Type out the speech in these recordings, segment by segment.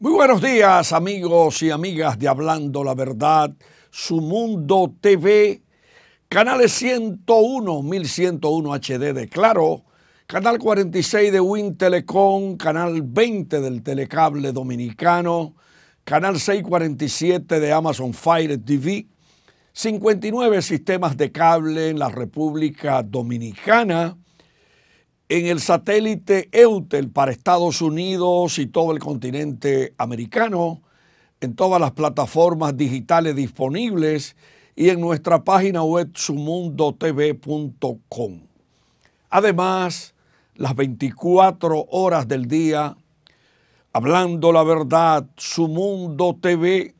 Muy buenos días amigos y amigas de Hablando la Verdad, su Mundo TV, canales 101, 1101 HD de Claro, canal 46 de WinTelecom, canal 20 del Telecable Dominicano, canal 647 de Amazon Fire TV, 59 sistemas de cable en la República Dominicana, en el satélite Eutel para Estados Unidos y todo el continente americano, en todas las plataformas digitales disponibles y en nuestra página web sumundotv.com. Además, las 24 horas del día, hablando la verdad, Sumundo TV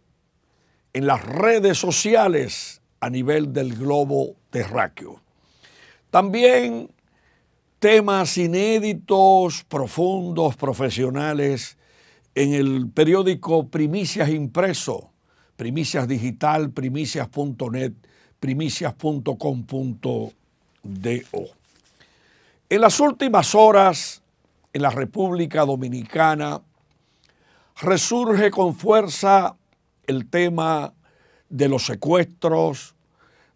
en las redes sociales a nivel del globo terráqueo. También temas inéditos, profundos, profesionales, en el periódico Primicias Impreso, Primicias Digital, primicias.net, primicias.com.do. En las últimas horas, en la República Dominicana, resurge con fuerza el tema de los secuestros,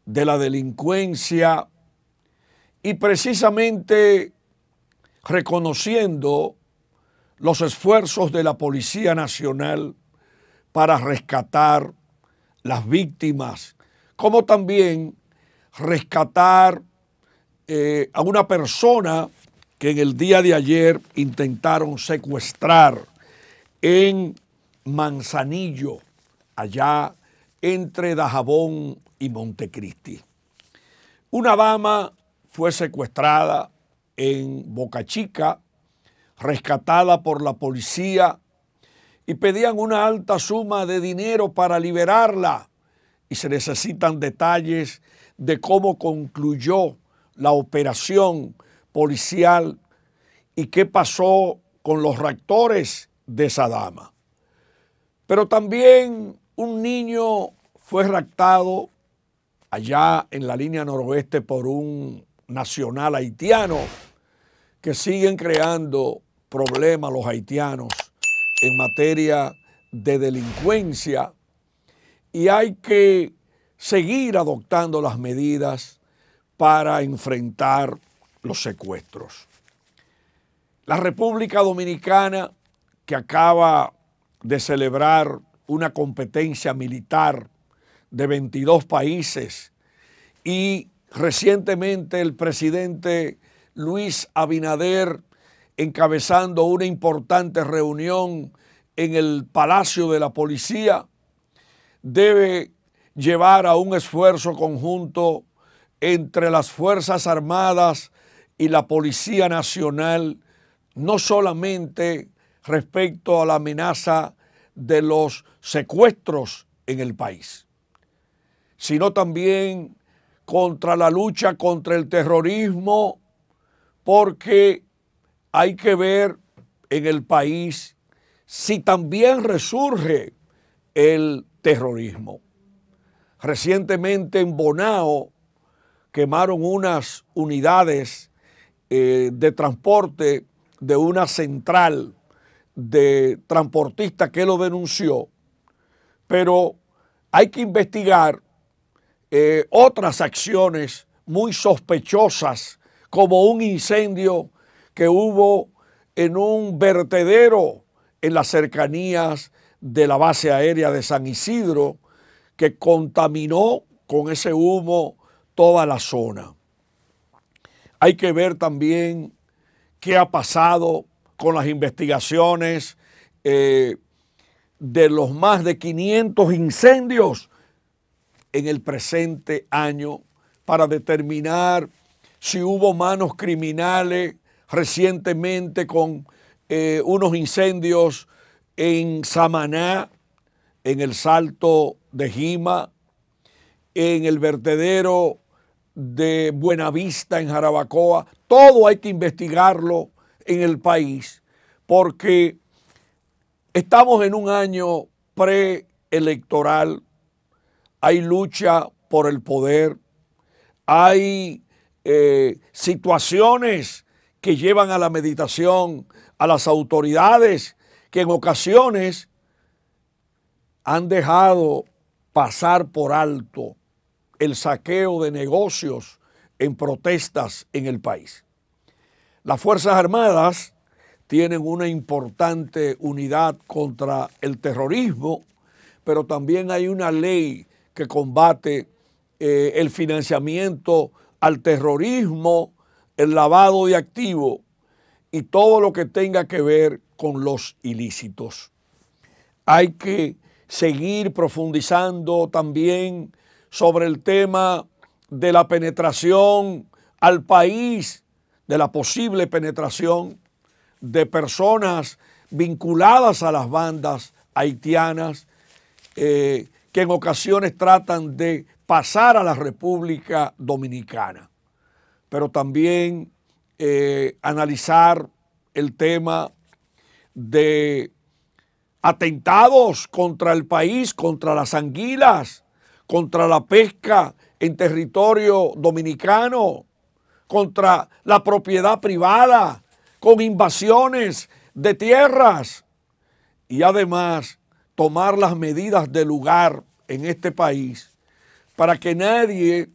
de la delincuencia, y precisamente reconociendo los esfuerzos de la Policía Nacional para rescatar las víctimas, como también rescatar eh, a una persona que en el día de ayer intentaron secuestrar en Manzanillo, allá entre Dajabón y Montecristi. Una dama fue secuestrada en Boca Chica, rescatada por la policía y pedían una alta suma de dinero para liberarla. Y se necesitan detalles de cómo concluyó la operación policial y qué pasó con los reactores de esa dama. Pero también un niño fue raptado allá en la línea noroeste por un nacional haitiano, que siguen creando problemas los haitianos en materia de delincuencia y hay que seguir adoptando las medidas para enfrentar los secuestros. La República Dominicana, que acaba de celebrar una competencia militar de 22 países y Recientemente el presidente Luis Abinader, encabezando una importante reunión en el Palacio de la Policía, debe llevar a un esfuerzo conjunto entre las Fuerzas Armadas y la Policía Nacional, no solamente respecto a la amenaza de los secuestros en el país, sino también contra la lucha contra el terrorismo, porque hay que ver en el país si también resurge el terrorismo. Recientemente en Bonao quemaron unas unidades eh, de transporte de una central de transportistas que lo denunció, pero hay que investigar eh, otras acciones muy sospechosas, como un incendio que hubo en un vertedero en las cercanías de la base aérea de San Isidro, que contaminó con ese humo toda la zona. Hay que ver también qué ha pasado con las investigaciones eh, de los más de 500 incendios en el presente año para determinar si hubo manos criminales recientemente con eh, unos incendios en Samaná, en el Salto de Jima, en el vertedero de Buenavista en Jarabacoa. Todo hay que investigarlo en el país porque estamos en un año preelectoral hay lucha por el poder, hay eh, situaciones que llevan a la meditación a las autoridades que en ocasiones han dejado pasar por alto el saqueo de negocios en protestas en el país. Las Fuerzas Armadas tienen una importante unidad contra el terrorismo, pero también hay una ley que combate eh, el financiamiento al terrorismo, el lavado de activos y todo lo que tenga que ver con los ilícitos. Hay que seguir profundizando también sobre el tema de la penetración al país, de la posible penetración de personas vinculadas a las bandas haitianas, eh, que en ocasiones tratan de pasar a la República Dominicana, pero también eh, analizar el tema de atentados contra el país, contra las anguilas, contra la pesca en territorio dominicano, contra la propiedad privada, con invasiones de tierras y además tomar las medidas de lugar en este país para que nadie,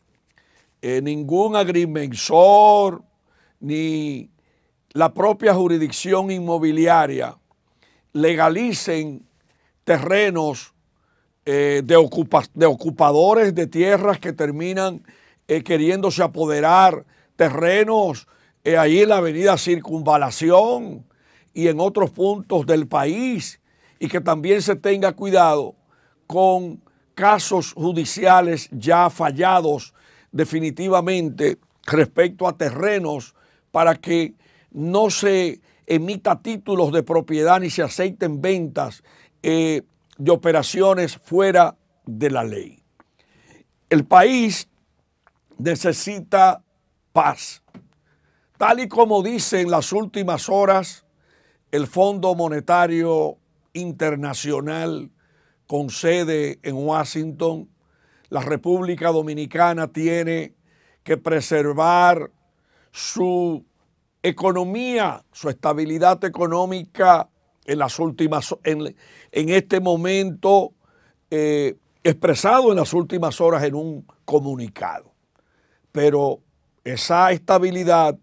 eh, ningún agrimensor, ni la propia jurisdicción inmobiliaria legalicen terrenos eh, de, ocupadores de tierras que terminan eh, queriéndose apoderar terrenos ahí en la avenida Circunvalación y en otros puntos del país y que también se tenga cuidado con casos judiciales ya fallados definitivamente respecto a terrenos para que no se emita títulos de propiedad ni se aceiten ventas eh, de operaciones fuera de la ley. El país necesita paz. Tal y como dice en las últimas horas el Fondo Monetario internacional con sede en Washington. La República Dominicana tiene que preservar su economía, su estabilidad económica en las últimas, en, este momento eh, expresado en las últimas horas en un comunicado. Pero esa estabilidad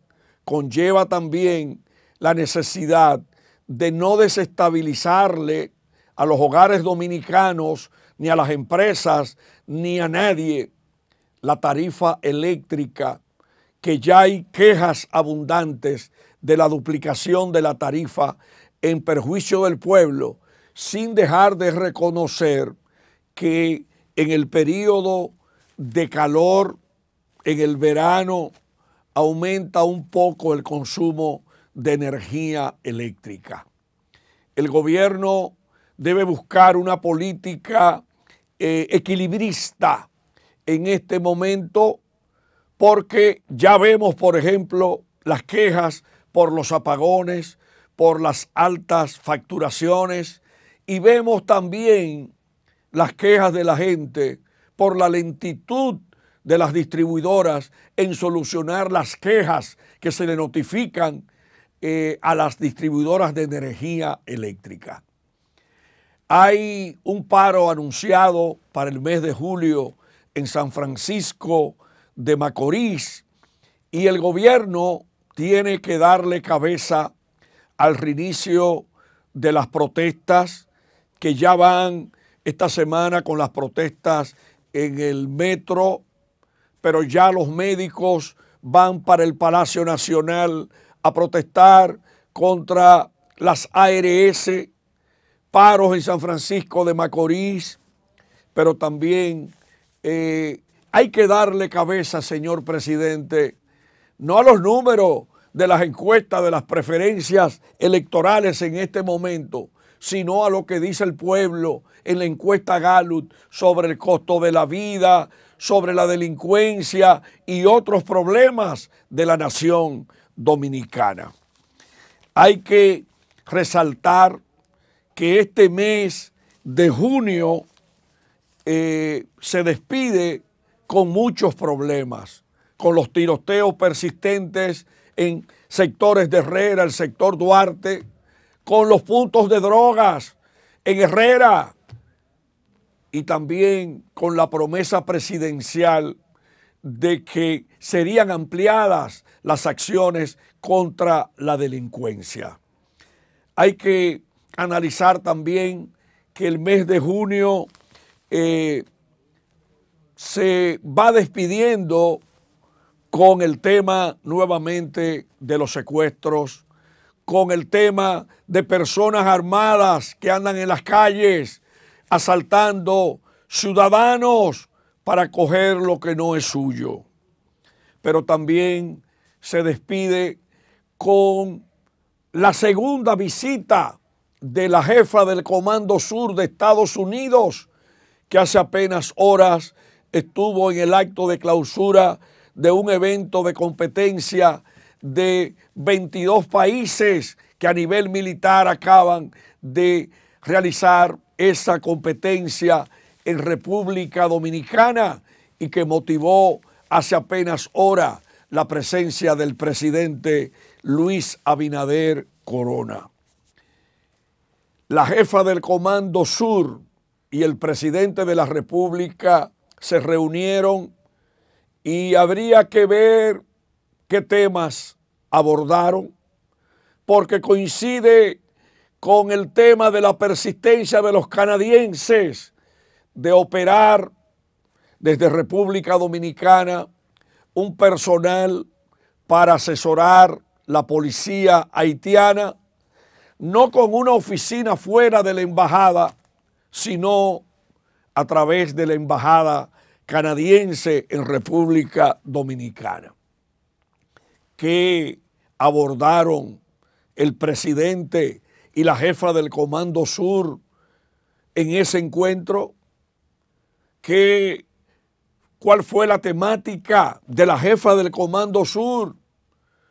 conlleva también la necesidad de no desestabilizarle a los hogares dominicanos, ni a las empresas, ni a nadie la tarifa eléctrica, que ya hay quejas abundantes de la duplicación de la tarifa en perjuicio del pueblo, sin dejar de reconocer que en el periodo de calor, en el verano, aumenta un poco el consumo de energía eléctrica. El gobierno debe buscar una política eh, equilibrista en este momento porque ya vemos, por ejemplo, las quejas por los apagones, por las altas facturaciones y vemos también las quejas de la gente por la lentitud de las distribuidoras en solucionar las quejas que se le notifican eh, a las distribuidoras de energía eléctrica. Hay un paro anunciado para el mes de julio en San Francisco de Macorís y el gobierno tiene que darle cabeza al reinicio de las protestas que ya van esta semana con las protestas en el metro, pero ya los médicos van para el Palacio Nacional a protestar contra las ARS, paros en San Francisco de Macorís, pero también eh, hay que darle cabeza, señor presidente, no a los números de las encuestas, de las preferencias electorales en este momento, sino a lo que dice el pueblo en la encuesta Gallup sobre el costo de la vida, sobre la delincuencia y otros problemas de la nación. Dominicana. Hay que resaltar que este mes de junio eh, se despide con muchos problemas, con los tiroteos persistentes en sectores de Herrera, el sector Duarte, con los puntos de drogas en Herrera y también con la promesa presidencial de que serían ampliadas las acciones contra la delincuencia. Hay que analizar también que el mes de junio eh, se va despidiendo con el tema nuevamente de los secuestros, con el tema de personas armadas que andan en las calles asaltando ciudadanos para coger lo que no es suyo. Pero también se despide con la segunda visita de la jefa del Comando Sur de Estados Unidos, que hace apenas horas estuvo en el acto de clausura de un evento de competencia de 22 países que a nivel militar acaban de realizar esa competencia en República Dominicana y que motivó hace apenas horas la presencia del presidente Luis Abinader Corona. La jefa del Comando Sur y el presidente de la República se reunieron y habría que ver qué temas abordaron, porque coincide con el tema de la persistencia de los canadienses de operar desde República Dominicana un personal para asesorar la policía haitiana, no con una oficina fuera de la embajada, sino a través de la embajada canadiense en República Dominicana, que abordaron el presidente y la jefa del Comando Sur en ese encuentro, que cuál fue la temática de la jefa del Comando Sur,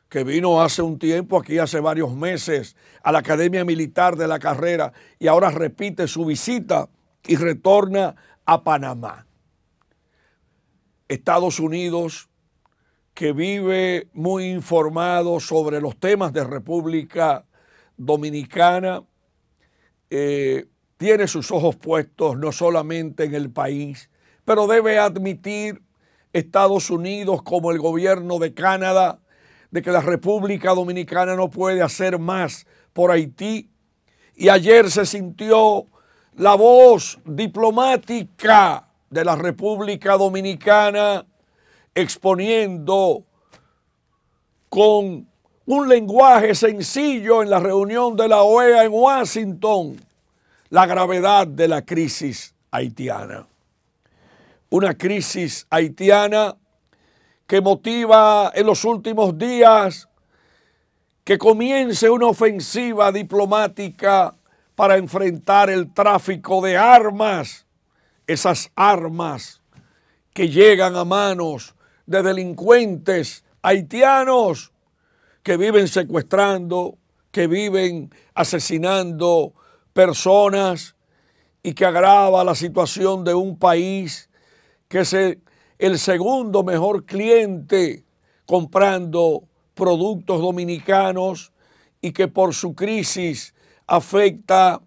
que vino hace un tiempo aquí, hace varios meses, a la Academia Militar de la Carrera y ahora repite su visita y retorna a Panamá. Estados Unidos, que vive muy informado sobre los temas de República Dominicana, eh, tiene sus ojos puestos no solamente en el país, pero debe admitir Estados Unidos como el gobierno de Canadá de que la República Dominicana no puede hacer más por Haití. Y ayer se sintió la voz diplomática de la República Dominicana exponiendo con un lenguaje sencillo en la reunión de la OEA en Washington la gravedad de la crisis haitiana una crisis haitiana que motiva en los últimos días que comience una ofensiva diplomática para enfrentar el tráfico de armas, esas armas que llegan a manos de delincuentes haitianos que viven secuestrando, que viven asesinando personas y que agrava la situación de un país que es el, segundo mejor cliente comprando productos dominicanos y que por su crisis afecta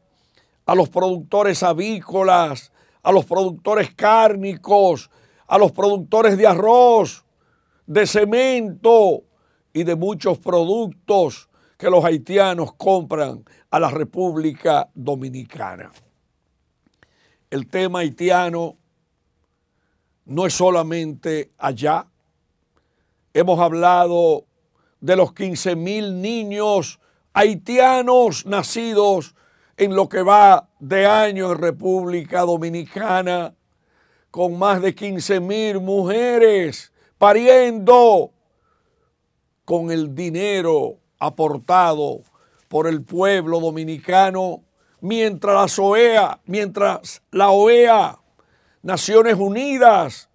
a los productores avícolas, a los productores cárnicos, a los productores de arroz, de cemento y de muchos productos que los haitianos compran a la República Dominicana. El tema haitiano no es solamente allá. Hemos hablado de los 15.000 mil niños haitianos nacidos en lo que va de año en República Dominicana, con más de 15 mil mujeres pariendo con el dinero aportado por el pueblo dominicano, mientras OEA, mientras la OEA Naciones Unidas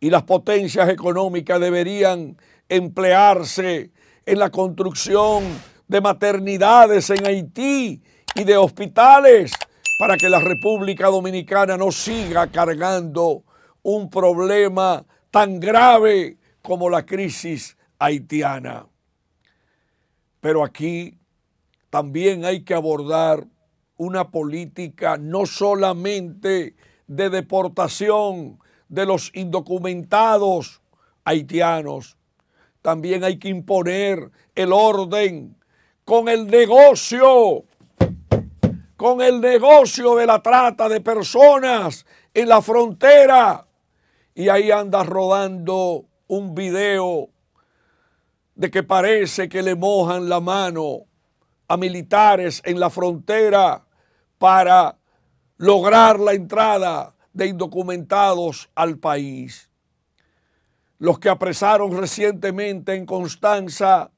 y las potencias económicas deberían emplearse en la construcción de maternidades en Haití y de hospitales para que la República Dominicana no siga cargando un problema tan grave como la crisis haitiana. Pero aquí también hay que abordar una política no solamente de deportación de los indocumentados haitianos. También hay que imponer el orden con el negocio, con el negocio de la trata de personas en la frontera. Y ahí anda rodando un video de que parece que le mojan la mano a militares en la frontera para lograr la entrada de indocumentados al país. Los que apresaron recientemente en Constanza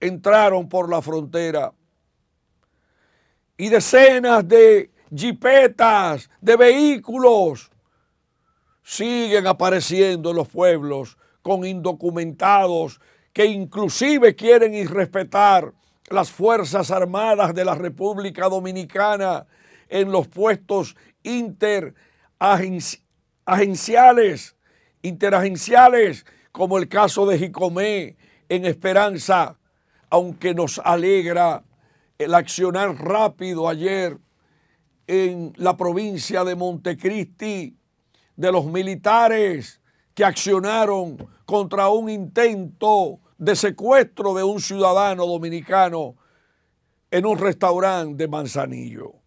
entraron por la frontera. Y decenas de jipetas, de vehículos, siguen apareciendo en los pueblos con indocumentados que inclusive quieren irrespetar las Fuerzas Armadas de la República Dominicana en los puestos interagenciales, interagenciales, como el caso de Jicomé en Esperanza, aunque nos alegra el accionar rápido ayer en la provincia de Montecristi de los militares que accionaron contra un intento de secuestro de un ciudadano dominicano en un restaurante de Manzanillo.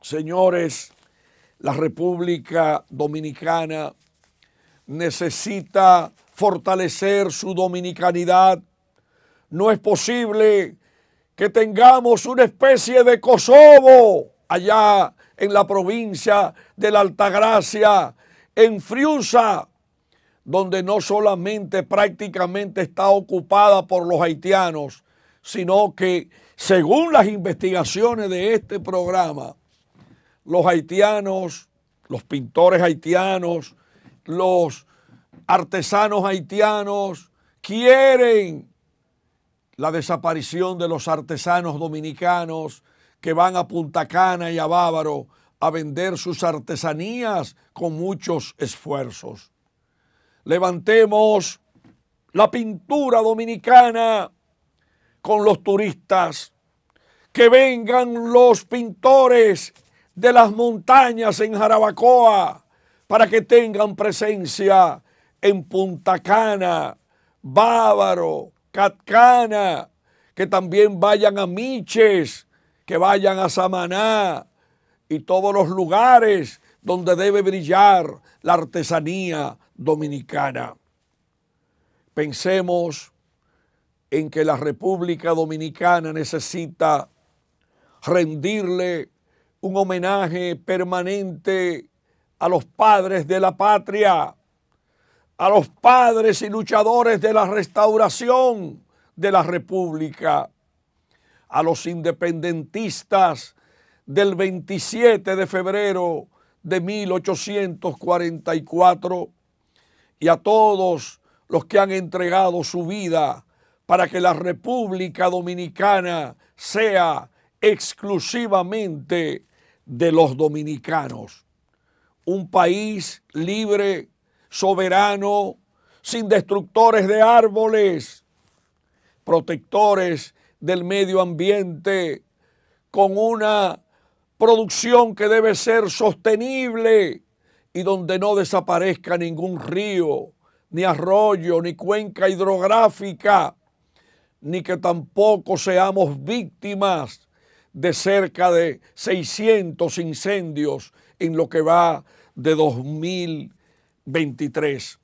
Señores, la República Dominicana necesita fortalecer su dominicanidad. No es posible que tengamos una especie de Kosovo allá en la provincia de la Altagracia, en Friusa, donde no solamente prácticamente está ocupada por los haitianos, sino que según las investigaciones de este programa, los haitianos, los pintores haitianos, los artesanos haitianos quieren la desaparición de los artesanos dominicanos que van a Punta Cana y a Bávaro a vender sus artesanías con muchos esfuerzos. Levantemos la pintura dominicana con los turistas, que vengan los pintores de las montañas en Jarabacoa para que tengan presencia en Punta Cana, Bávaro, Catcana, que también vayan a Miches, que vayan a Samaná y todos los lugares donde debe brillar la artesanía dominicana. Pensemos en que la República Dominicana necesita rendirle un homenaje permanente a los padres de la patria, a los padres y luchadores de la restauración de la República, a los independentistas del 27 de febrero de 1844 y a todos los que han entregado su vida para que la República Dominicana sea exclusivamente de los dominicanos. Un país libre, soberano, sin destructores de árboles, protectores del medio ambiente, con una producción que debe ser sostenible y donde no desaparezca ningún río, ni arroyo, ni cuenca hidrográfica, ni que tampoco seamos víctimas de cerca de 600 incendios en lo que va de 2023.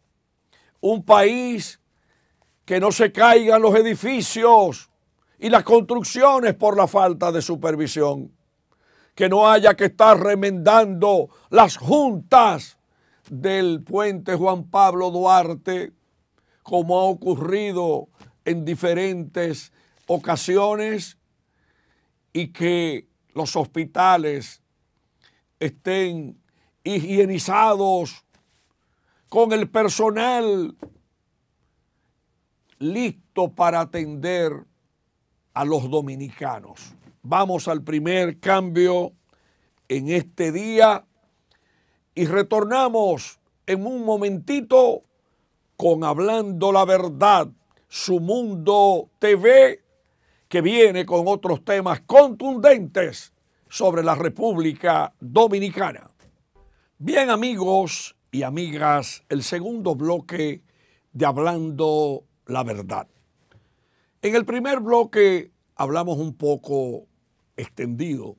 Un país que no se caigan los edificios y las construcciones por la falta de supervisión. Que no haya que estar remendando las juntas del puente Juan Pablo Duarte, como ha ocurrido en diferentes ocasiones y que los hospitales estén higienizados con el personal listo para atender a los dominicanos. Vamos al primer cambio en este día y retornamos en un momentito con Hablando la Verdad, su mundo TV que viene con otros temas contundentes sobre la República Dominicana. Bien amigos y amigas, el segundo bloque de Hablando la Verdad. En el primer bloque hablamos un poco extendido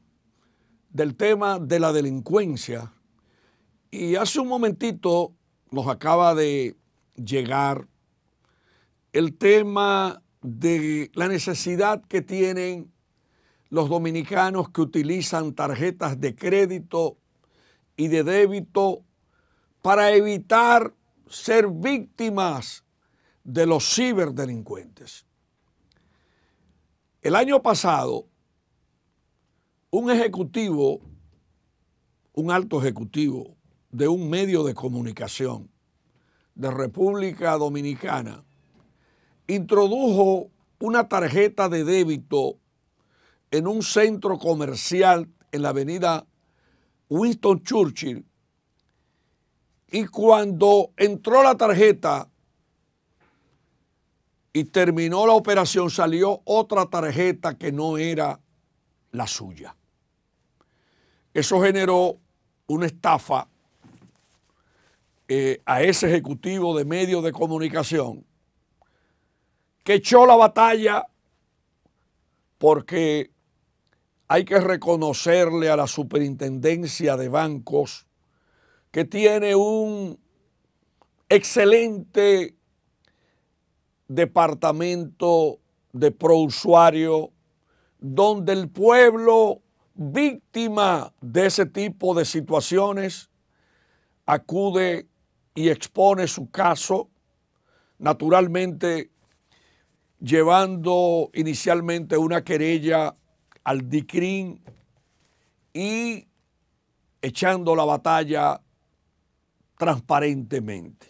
del tema de la delincuencia y hace un momentito nos acaba de llegar el tema de la necesidad que tienen los dominicanos que utilizan tarjetas de crédito y de débito para evitar ser víctimas de los ciberdelincuentes. El año pasado, un ejecutivo, un alto ejecutivo de un medio de comunicación de República Dominicana, introdujo una tarjeta de débito en un centro comercial en la avenida Winston Churchill y cuando entró la tarjeta y terminó la operación salió otra tarjeta que no era la suya. Eso generó una estafa eh, a ese ejecutivo de medios de comunicación que echó la batalla porque hay que reconocerle a la superintendencia de bancos que tiene un excelente departamento de prousuario donde el pueblo víctima de ese tipo de situaciones acude y expone su caso. Naturalmente llevando inicialmente una querella al DICRIN y echando la batalla transparentemente.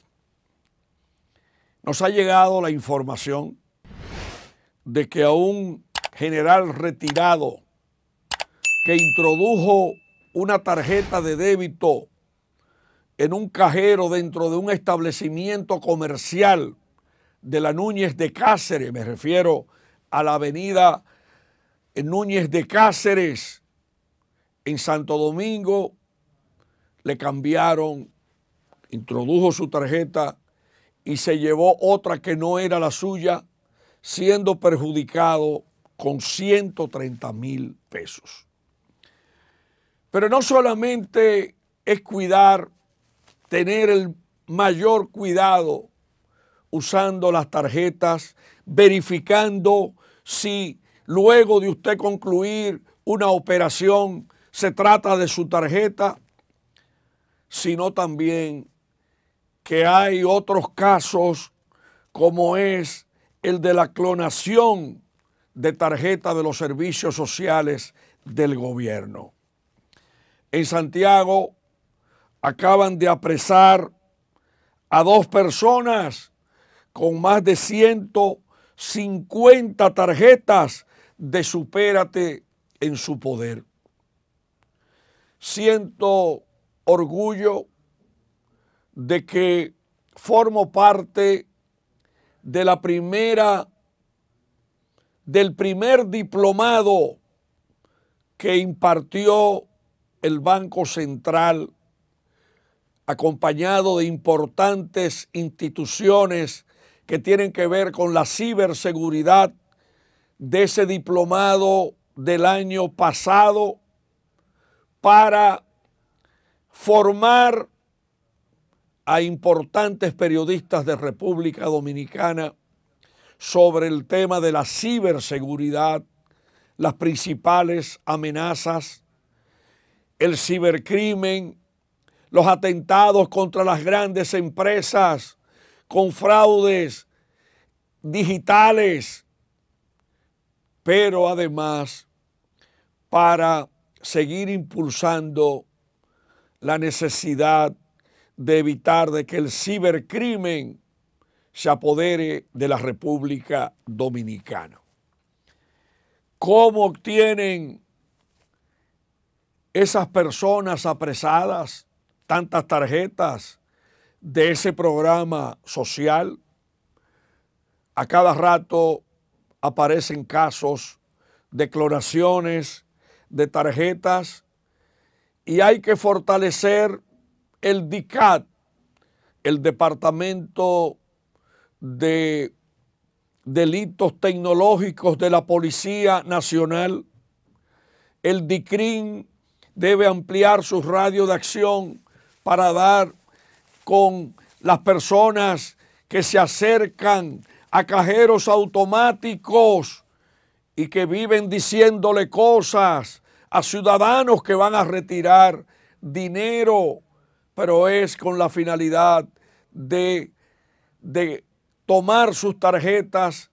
Nos ha llegado la información de que a un general retirado que introdujo una tarjeta de débito en un cajero dentro de un establecimiento comercial de la Núñez de Cáceres, me refiero a la avenida Núñez de Cáceres en Santo Domingo, le cambiaron, introdujo su tarjeta y se llevó otra que no era la suya, siendo perjudicado con 130 mil pesos. Pero no solamente es cuidar, tener el mayor cuidado usando las tarjetas, verificando si luego de usted concluir una operación se trata de su tarjeta, sino también que hay otros casos como es el de la clonación de tarjeta de los servicios sociales del gobierno. En Santiago acaban de apresar a dos personas con más de 150 tarjetas de Supérate en su poder. Siento orgullo de que formo parte de la primera del primer diplomado que impartió el Banco Central, acompañado de importantes instituciones que tienen que ver con la ciberseguridad de ese diplomado del año pasado para formar a importantes periodistas de República Dominicana sobre el tema de la ciberseguridad, las principales amenazas, el cibercrimen, los atentados contra las grandes empresas, con fraudes digitales, pero además para seguir impulsando la necesidad de evitar de que el cibercrimen se apodere de la República Dominicana. ¿Cómo obtienen esas personas apresadas tantas tarjetas de ese programa social. A cada rato aparecen casos declaraciones de tarjetas, y hay que fortalecer el DICAT, el Departamento de Delitos Tecnológicos de la Policía Nacional. El DICRIN debe ampliar su radio de acción para dar con las personas que se acercan a cajeros automáticos y que viven diciéndole cosas a ciudadanos que van a retirar dinero, pero es con la finalidad de, de tomar sus tarjetas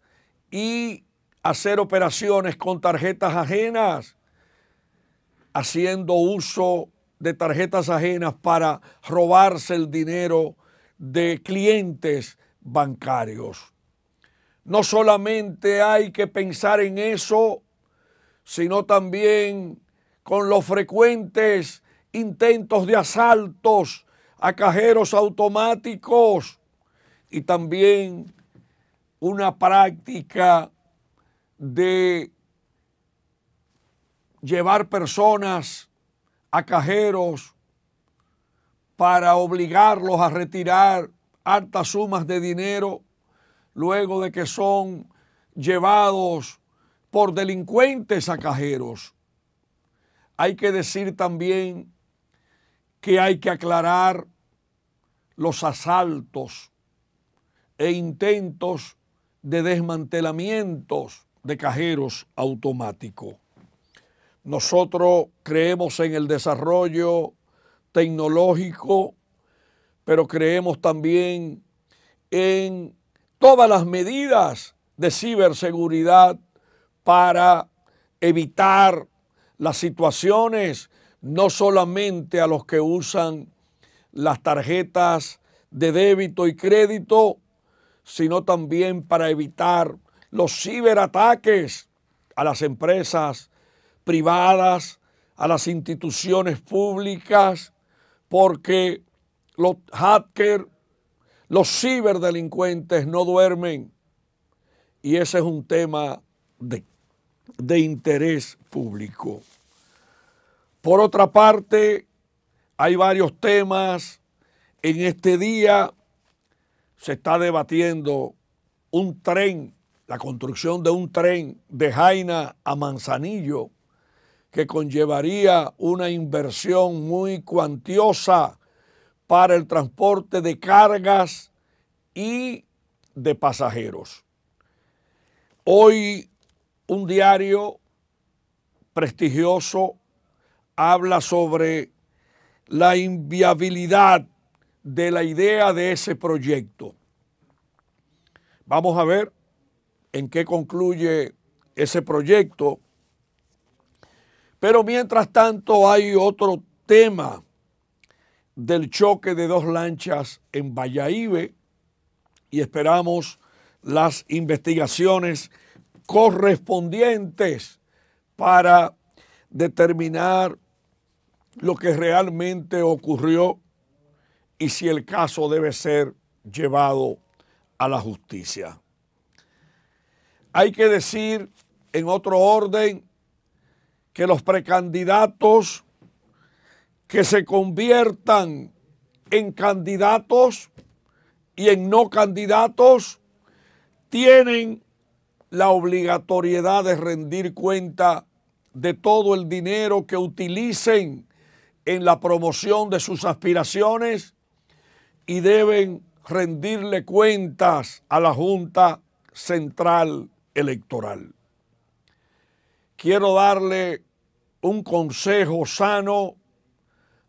y hacer operaciones con tarjetas ajenas, haciendo uso de tarjetas ajenas para robarse el dinero de clientes bancarios. No solamente hay que pensar en eso, sino también con los frecuentes intentos de asaltos a cajeros automáticos y también una práctica de llevar personas a cajeros para obligarlos a retirar altas sumas de dinero luego de que son llevados por delincuentes a cajeros. Hay que decir también que hay que aclarar los asaltos e intentos de desmantelamientos de cajeros automáticos. Nosotros creemos en el desarrollo tecnológico, pero creemos también en todas las medidas de ciberseguridad para evitar las situaciones, no solamente a los que usan las tarjetas de débito y crédito, sino también para evitar los ciberataques a las empresas privadas, a las instituciones públicas, porque los hackers, los ciberdelincuentes no duermen. Y ese es un tema de, de interés público. Por otra parte, hay varios temas. En este día se está debatiendo un tren, la construcción de un tren de Jaina a Manzanillo que conllevaría una inversión muy cuantiosa para el transporte de cargas y de pasajeros. Hoy un diario prestigioso habla sobre la inviabilidad de la idea de ese proyecto. Vamos a ver en qué concluye ese proyecto pero mientras tanto hay otro tema del choque de dos lanchas en Valladolid y esperamos las investigaciones correspondientes para determinar lo que realmente ocurrió y si el caso debe ser llevado a la justicia. Hay que decir, en otro orden, que los precandidatos que se conviertan en candidatos y en no candidatos tienen la obligatoriedad de rendir cuenta de todo el dinero que utilicen en la promoción de sus aspiraciones y deben rendirle cuentas a la Junta Central Electoral quiero darle un consejo sano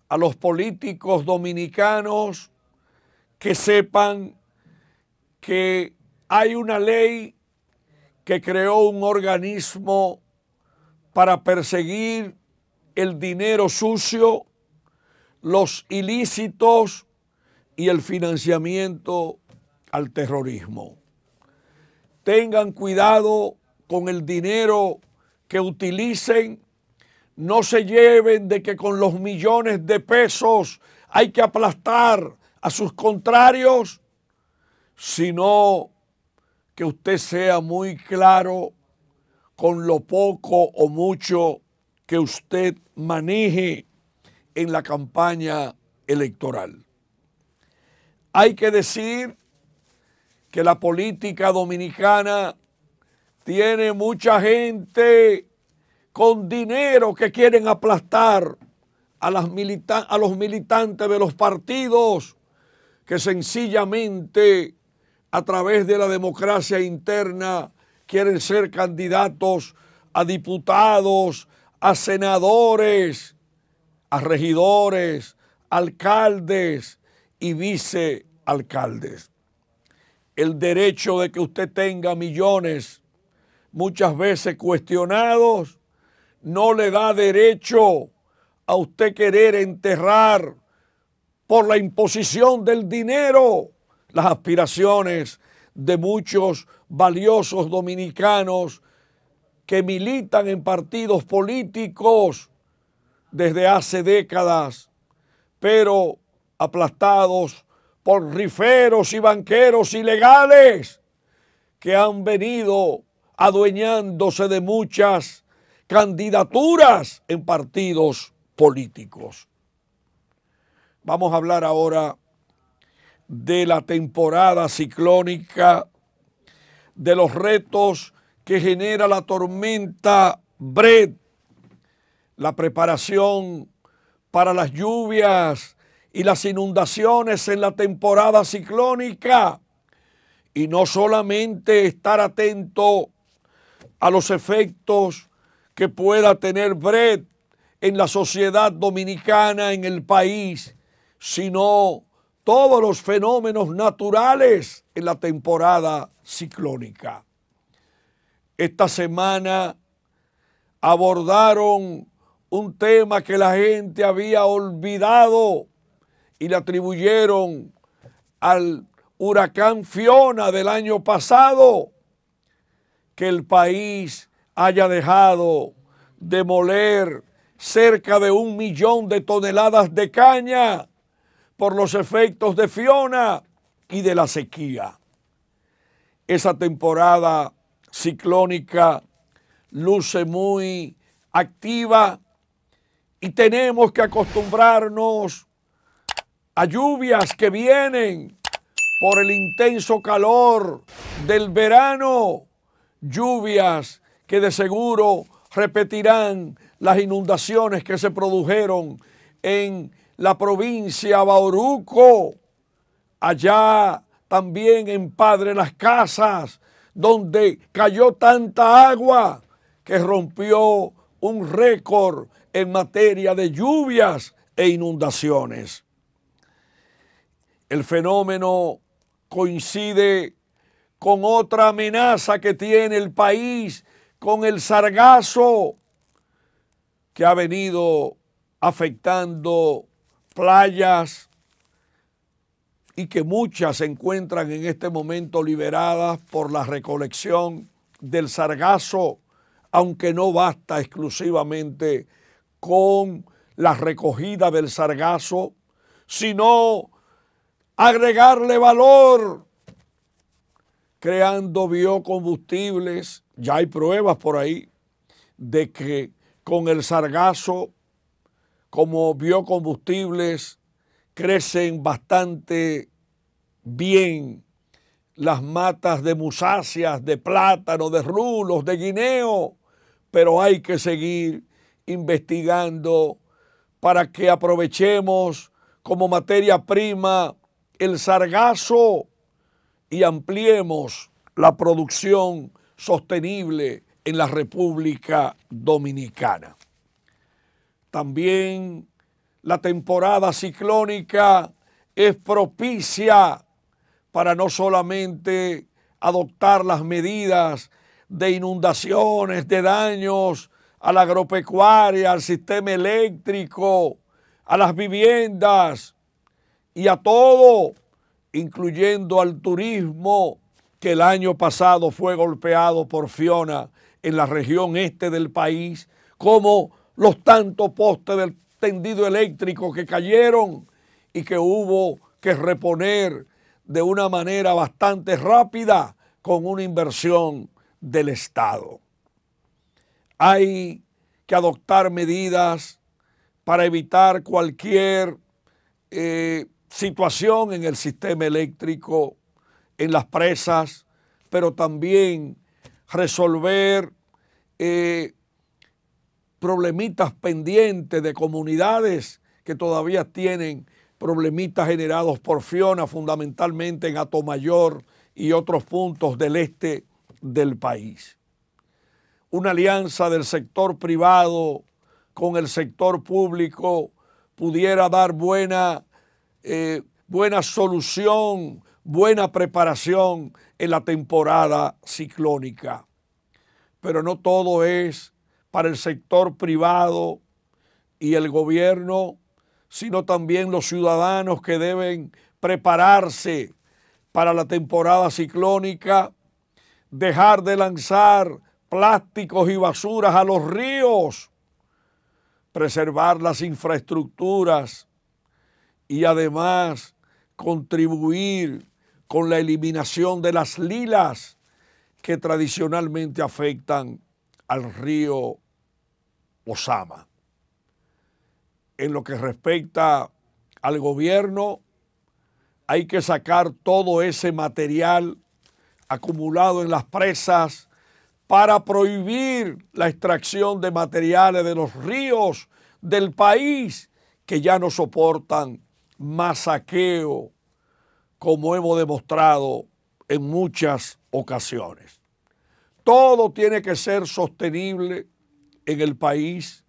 a los políticos dominicanos que sepan que hay una ley que creó un organismo para perseguir el dinero sucio, los ilícitos y el financiamiento al terrorismo. Tengan cuidado con el dinero que utilicen, no se lleven de que con los millones de pesos hay que aplastar a sus contrarios, sino que usted sea muy claro con lo poco o mucho que usted maneje en la campaña electoral. Hay que decir que la política dominicana tiene mucha gente con dinero que quieren aplastar a, a los militantes de los partidos que sencillamente a través de la democracia interna quieren ser candidatos a diputados, a senadores, a regidores, alcaldes y vicealcaldes. El derecho de que usted tenga millones muchas veces cuestionados, no le da derecho a usted querer enterrar por la imposición del dinero las aspiraciones de muchos valiosos dominicanos que militan en partidos políticos desde hace décadas, pero aplastados por riferos y banqueros ilegales que han venido adueñándose de muchas candidaturas en partidos políticos. Vamos a hablar ahora de la temporada ciclónica, de los retos que genera la tormenta Bred, la preparación para las lluvias y las inundaciones en la temporada ciclónica. Y no solamente estar atento a los efectos que pueda tener Brett en la sociedad dominicana, en el país, sino todos los fenómenos naturales en la temporada ciclónica. Esta semana abordaron un tema que la gente había olvidado y le atribuyeron al huracán Fiona del año pasado, que el país haya dejado de moler cerca de un millón de toneladas de caña por los efectos de Fiona y de la sequía. Esa temporada ciclónica luce muy activa y tenemos que acostumbrarnos a lluvias que vienen por el intenso calor del verano lluvias que de seguro repetirán las inundaciones que se produjeron en la provincia Bauruco, allá también en Padre Las Casas, donde cayó tanta agua que rompió un récord en materia de lluvias e inundaciones. El fenómeno coincide con otra amenaza que tiene el país, con el sargazo que ha venido afectando playas y que muchas se encuentran en este momento liberadas por la recolección del sargazo, aunque no basta exclusivamente con la recogida del sargazo, sino agregarle valor creando biocombustibles, ya hay pruebas por ahí de que con el sargazo como biocombustibles crecen bastante bien las matas de musáceas, de plátano, de rulos, de guineo, pero hay que seguir investigando para que aprovechemos como materia prima el sargazo y ampliemos la producción sostenible en la República Dominicana. También la temporada ciclónica es propicia para no solamente adoptar las medidas de inundaciones, de daños a la agropecuaria, al sistema eléctrico, a las viviendas y a todo incluyendo al turismo que el año pasado fue golpeado por Fiona en la región este del país, como los tantos postes del tendido eléctrico que cayeron y que hubo que reponer de una manera bastante rápida con una inversión del Estado. Hay que adoptar medidas para evitar cualquier eh, situación en el sistema eléctrico, en las presas, pero también resolver eh, problemitas pendientes de comunidades que todavía tienen problemitas generados por Fiona, fundamentalmente en Atomayor y otros puntos del este del país. Una alianza del sector privado con el sector público pudiera dar buena eh, buena solución, buena preparación en la temporada ciclónica. Pero no todo es para el sector privado y el gobierno, sino también los ciudadanos que deben prepararse para la temporada ciclónica, dejar de lanzar plásticos y basuras a los ríos, preservar las infraestructuras y además contribuir con la eliminación de las lilas que tradicionalmente afectan al río Osama. En lo que respecta al gobierno, hay que sacar todo ese material acumulado en las presas para prohibir la extracción de materiales de los ríos del país que ya no soportan masaqueo, como hemos demostrado en muchas ocasiones. Todo tiene que ser sostenible en el país.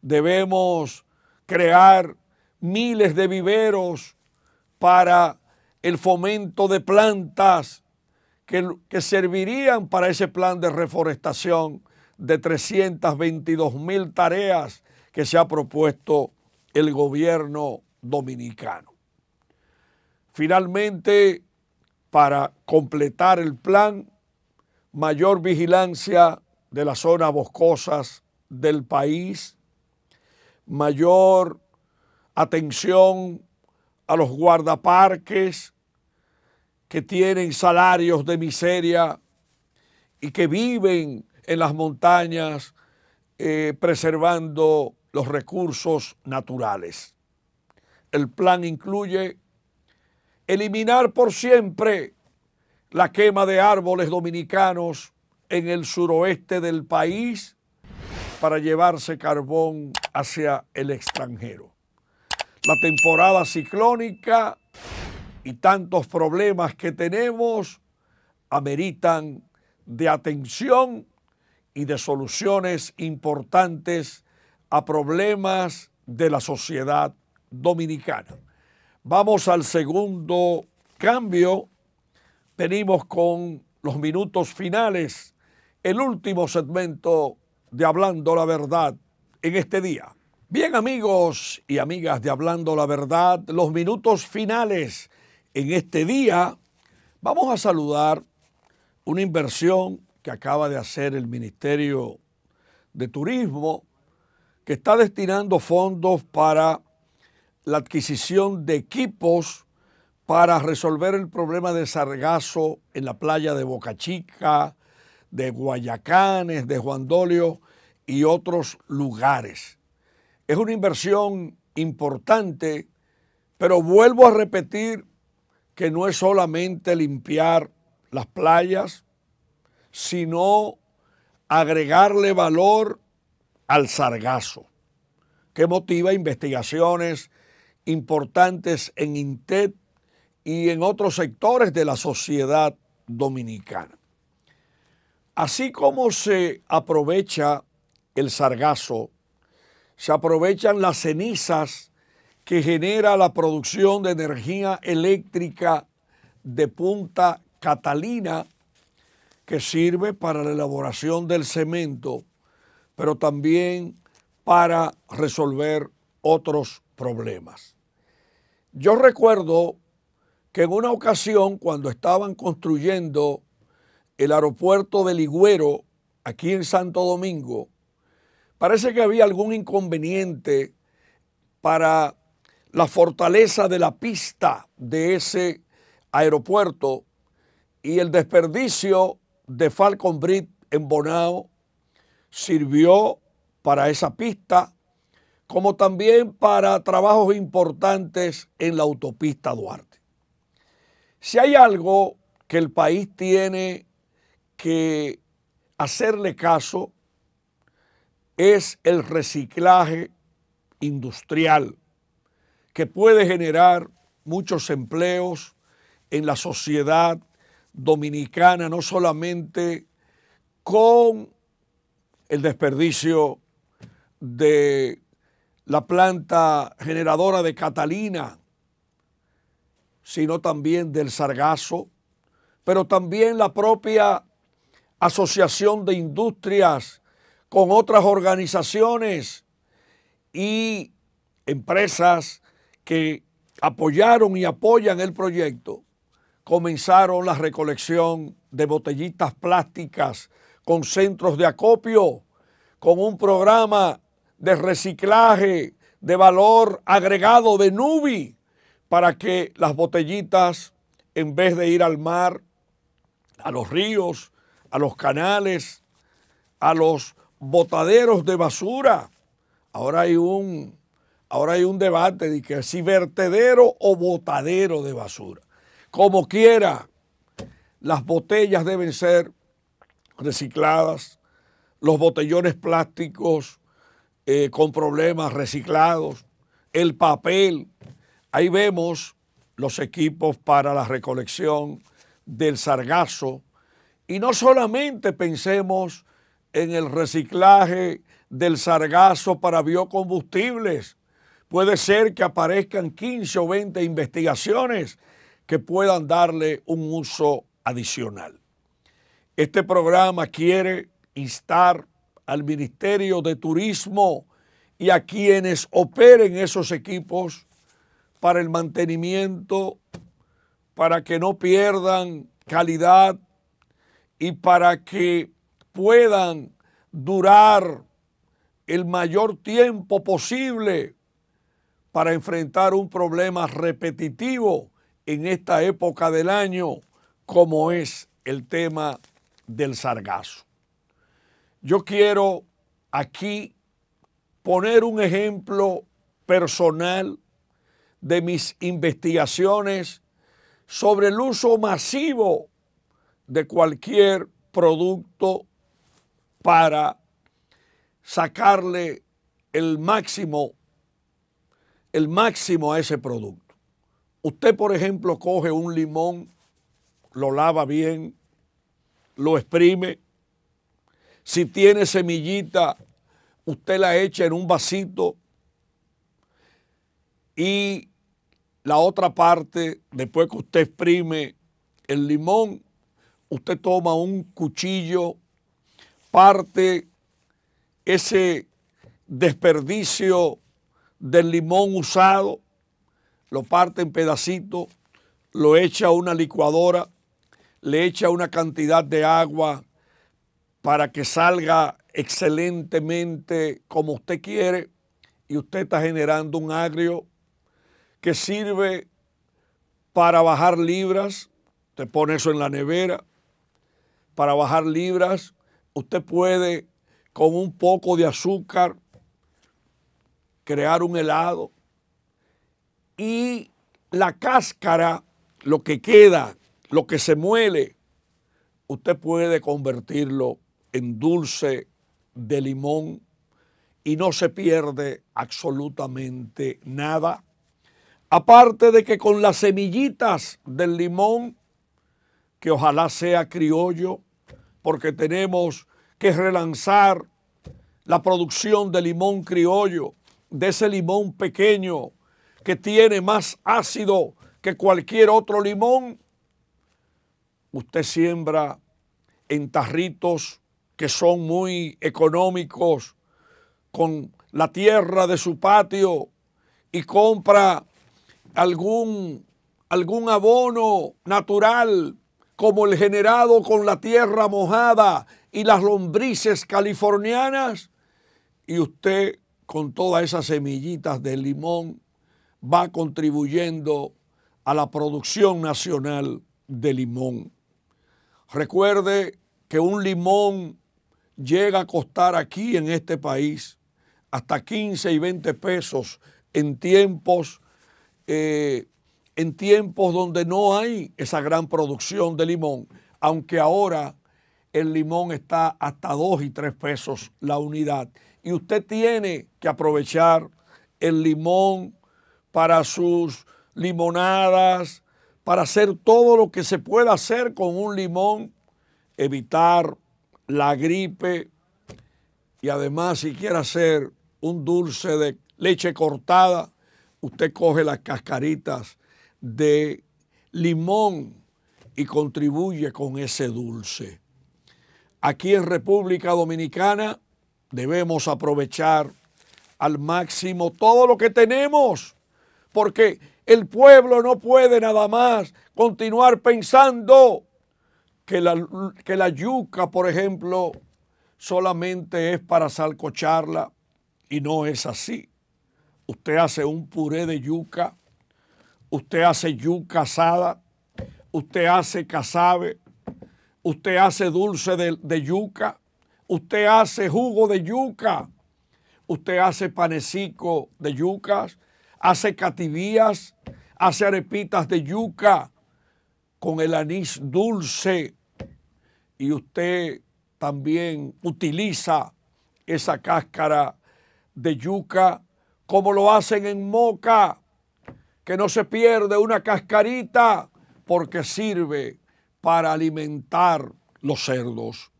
Debemos crear miles de viveros para el fomento de plantas que, que servirían para ese plan de reforestación de 322 mil tareas que se ha propuesto el gobierno dominicano. Finalmente, para completar el plan, mayor vigilancia de las zonas boscosas del país, mayor atención a los guardaparques que tienen salarios de miseria y que viven en las montañas eh, preservando los recursos naturales. El plan incluye eliminar por siempre la quema de árboles dominicanos en el suroeste del país para llevarse carbón hacia el extranjero. La temporada ciclónica y tantos problemas que tenemos ameritan de atención y de soluciones importantes a problemas de la sociedad Dominicana. Vamos al segundo cambio. Venimos con los minutos finales, el último segmento de Hablando la Verdad en este día. Bien amigos y amigas de Hablando la Verdad, los minutos finales en este día, vamos a saludar una inversión que acaba de hacer el Ministerio de Turismo, que está destinando fondos para la adquisición de equipos para resolver el problema de sargazo en la playa de Boca Chica, de Guayacanes, de Juandolio y otros lugares. Es una inversión importante, pero vuelvo a repetir que no es solamente limpiar las playas, sino agregarle valor al sargazo, que motiva investigaciones importantes en INTET y en otros sectores de la sociedad dominicana. Así como se aprovecha el sargazo, se aprovechan las cenizas que genera la producción de energía eléctrica de Punta Catalina, que sirve para la elaboración del cemento, pero también para resolver otros problemas. Yo recuerdo que en una ocasión cuando estaban construyendo el aeropuerto de Ligüero, aquí en Santo Domingo, parece que había algún inconveniente para la fortaleza de la pista de ese aeropuerto y el desperdicio de Falcon Bridge en Bonao sirvió para esa pista como también para trabajos importantes en la autopista Duarte. Si hay algo que el país tiene que hacerle caso, es el reciclaje industrial, que puede generar muchos empleos en la sociedad dominicana, no solamente con el desperdicio de la planta generadora de Catalina, sino también del Sargazo, pero también la propia Asociación de Industrias con otras organizaciones y empresas que apoyaron y apoyan el proyecto, comenzaron la recolección de botellitas plásticas con centros de acopio, con un programa de reciclaje, de valor agregado de Nubi, para que las botellitas, en vez de ir al mar, a los ríos, a los canales, a los botaderos de basura, ahora hay un, ahora hay un debate de que si vertedero o botadero de basura. Como quiera, las botellas deben ser recicladas, los botellones plásticos, eh, con problemas reciclados, el papel. Ahí vemos los equipos para la recolección del sargazo. Y no solamente pensemos en el reciclaje del sargazo para biocombustibles. Puede ser que aparezcan 15 o 20 investigaciones que puedan darle un uso adicional. Este programa quiere instar al Ministerio de Turismo y a quienes operen esos equipos para el mantenimiento, para que no pierdan calidad y para que puedan durar el mayor tiempo posible para enfrentar un problema repetitivo en esta época del año como es el tema del sargazo. Yo quiero aquí poner un ejemplo personal de mis investigaciones sobre el uso masivo de cualquier producto para sacarle el máximo el máximo a ese producto. Usted, por ejemplo, coge un limón, lo lava bien, lo exprime, si tiene semillita, usted la echa en un vasito y la otra parte, después que usted exprime el limón, usted toma un cuchillo, parte ese desperdicio del limón usado, lo parte en pedacitos, lo echa a una licuadora, le echa una cantidad de agua para que salga excelentemente como usted quiere y usted está generando un agrio que sirve para bajar libras, usted pone eso en la nevera, para bajar libras, usted puede con un poco de azúcar crear un helado y la cáscara, lo que queda, lo que se muele, usted puede convertirlo en dulce de limón y no se pierde absolutamente nada. Aparte de que con las semillitas del limón, que ojalá sea criollo, porque tenemos que relanzar la producción de limón criollo, de ese limón pequeño que tiene más ácido que cualquier otro limón, usted siembra en tarritos que son muy económicos con la tierra de su patio y compra algún, algún abono natural como el generado con la tierra mojada y las lombrices californianas, y usted con todas esas semillitas de limón va contribuyendo a la producción nacional de limón. Recuerde que un limón llega a costar aquí en este país hasta 15 y 20 pesos en tiempos, eh, en tiempos donde no hay esa gran producción de limón, aunque ahora el limón está hasta 2 y 3 pesos la unidad. Y usted tiene que aprovechar el limón para sus limonadas, para hacer todo lo que se pueda hacer con un limón, evitar la gripe y además si quiere hacer un dulce de leche cortada, usted coge las cascaritas de limón y contribuye con ese dulce. Aquí en República Dominicana debemos aprovechar al máximo todo lo que tenemos, porque el pueblo no puede nada más continuar pensando que la, yuca, por ejemplo, solamente es para salcocharla y no es así. Usted hace un puré de yuca, usted hace yuca asada, usted hace casabe, usted hace dulce de, de yuca, usted hace jugo de yuca, usted hace panecico de yucas, hace cativías, hace arepitas de yuca con el anís dulce y usted también utiliza esa cáscara de yuca como lo hacen en Moca, que no se pierde una cascarita porque sirve para alimentar los cerdos.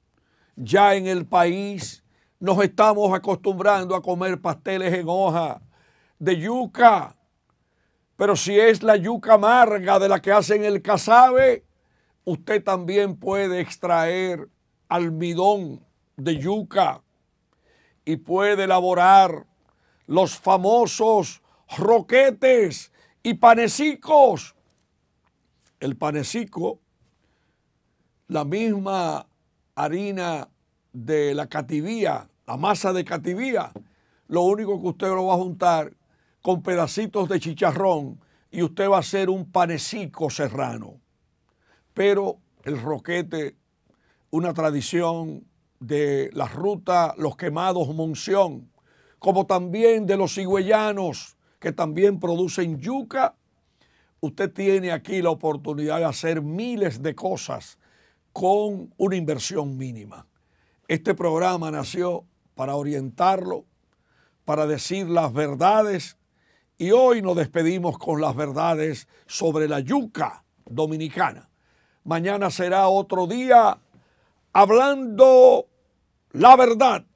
Ya en el país nos estamos acostumbrando a comer pasteles en hoja de yuca, pero si es la yuca amarga de la que hacen el casabe, Usted también puede extraer almidón de yuca y puede elaborar los famosos roquetes y panecicos. El panecico, la misma harina de la cativía, la masa de cativía, lo único que usted lo va a juntar con pedacitos de chicharrón y usted va a hacer un panecico serrano pero el roquete, una tradición de la ruta Los Quemados Monción, como también de los cigüellanos que también producen yuca, usted tiene aquí la oportunidad de hacer miles de cosas con una inversión mínima. Este programa nació para orientarlo, para decir las verdades y hoy nos despedimos con las verdades sobre la yuca dominicana. Mañana será otro día hablando la verdad